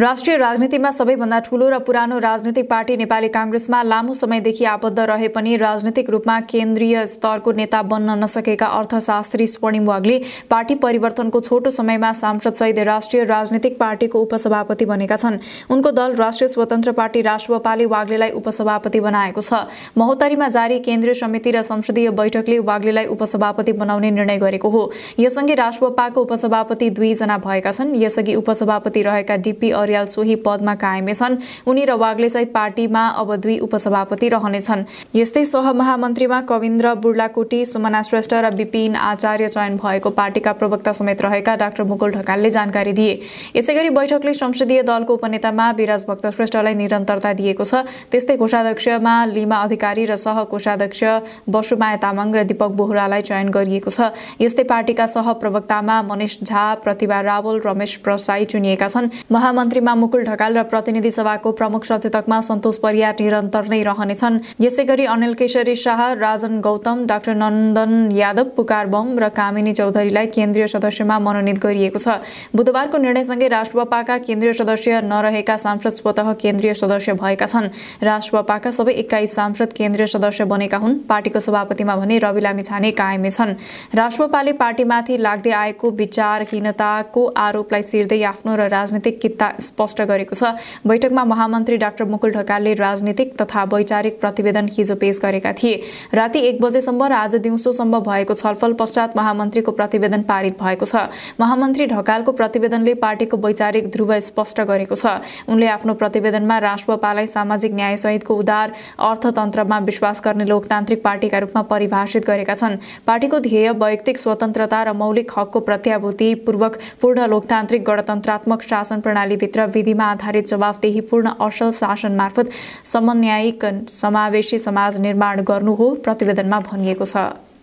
राष्ट्रिय राजनीतिमा सबैभन्दा ठूलो र पुरानो राजनीतिक पार्टी नेपाली काङ्ग्रेसमा लामो समयदेखि आबद्ध रहे पनि राजनीतिक रूपमा केन्द्रीय स्तरको नेता बन्न नसकेका अर्थशास्त्री स्वर्णिम वाग्ले पार्टी परिवर्तनको छोटो समयमा सांसद सांसदसहित राष्ट्रिय राजनीतिक पार्टीको उपसभापति बनेका छन् उनको दल राष्ट्रिय स्वतन्त्र पार्टी राष्ट्रपाले वाग्लेलाई उपसभापति बनाएको छ महोत्तरीमा जारी केन्द्रीय समिति र संसदीय बैठकले वाग्लेलाई उपसभापति बनाउने निर्णय गरेको हो यसअघि राष्ट्रपाको उपसभापति दुईजना भएका छन् यसअघि उपसभापति रहेका डिपी खरियाल सोही पदमा कायमै छन् उनी र सहित पार्टीमा अब दुई उपसभापति रहनेछन् यस्तै सहमहामन्त्रीमा कविन्द्र बुर्लाकोटी सुमना श्रेष्ठ र विपिन आचार्य चयन भएको पार्टीका प्रवक्ता समेत रहेका डाक्टर मुकुल ढकालले जानकारी दिए यसै गरी बैठकले संसदीय दलको उपनेतामा विराज भक्त श्रेष्ठलाई निरन्तरता दिएको छ त्यस्तै कोषाध्यक्षमा लिमा अधिकारी र सह कोषाध्यक्ष वसुमाया तामाङ र दिपक बोहरालाई चयन गरिएको छ यस्तै पार्टीका सह प्रवक्तामा मनिष झा प्रतिभा रावल रमेश प्रसाई चुनिएका छन् महामन्त्री मन्त्रीमा मुकुल ढकाल र प्रतिनिधि सभाको प्रमुख सचेतकमा सन्तोष परियार निरन्तर नै रहनेछन् यसै गरी अनिल केशरी शाह राजन गौतम डाक्टर नन्दन यादव पुकार बम र कामिनी चौधरीलाई केन्द्रीय सदस्यमा मनोनित गरिएको छ बुधबारको निर्णयसँगै राष्ट्रपाका केन्द्रीय सदस्य नरहेका सांसद स्वत केन्द्रीय सदस्य भएका छन् राष्ट्रपाका सबै एक्काइस सांसद केन्द्रीय सदस्य बनेका हुन् पार्टीको सभापतिमा भने रवि लामिछाने कायमै छन् राष्ट्रपाले पार्टीमाथि लाग्दै आएको विचारहीनताको आरोपलाई सिर्दै आफ्नो र राजनीतिक किता स्पष्ट गरेको छ बैठकमा महामन्त्री डाक्टर मुकुल ढकालले राजनीतिक तथा वैचारिक प्रतिवेदन हिजो पेश गरेका थिए राति एक बजेसम्म र आज दिउँसोसम्म भएको छलफल पश्चात महामन्त्रीको प्रतिवेदन पारित भएको छ महामन्त्री ढकालको प्रतिवेदनले पार्टीको वैचारिक ध्रुव स्पष्ट गरेको छ उनले आफ्नो प्रतिवेदनमा राष्ट्रपालाई सामाजिक न्यायसहितको उदार अर्थतन्त्रमा विश्वास गर्ने लोकतान्त्रिक पार्टीका रूपमा परिभाषित गरेका छन् पार्टीको ध्येय वैयक्तिक स्वतन्त्रता र मौलिक हकको प्रत्याभूतिपूर्वक पूर्ण लोकतान्त्रिक गणतन्त्रात्मक शासन प्रणाली क्षेत्र विधिमा आधारित जवाफदेहीपूर्ण असल शासन मार्फत समन्यायिक समावेशी समाज निर्माण गर्नु हो प्रतिवेदनमा भनिएको छ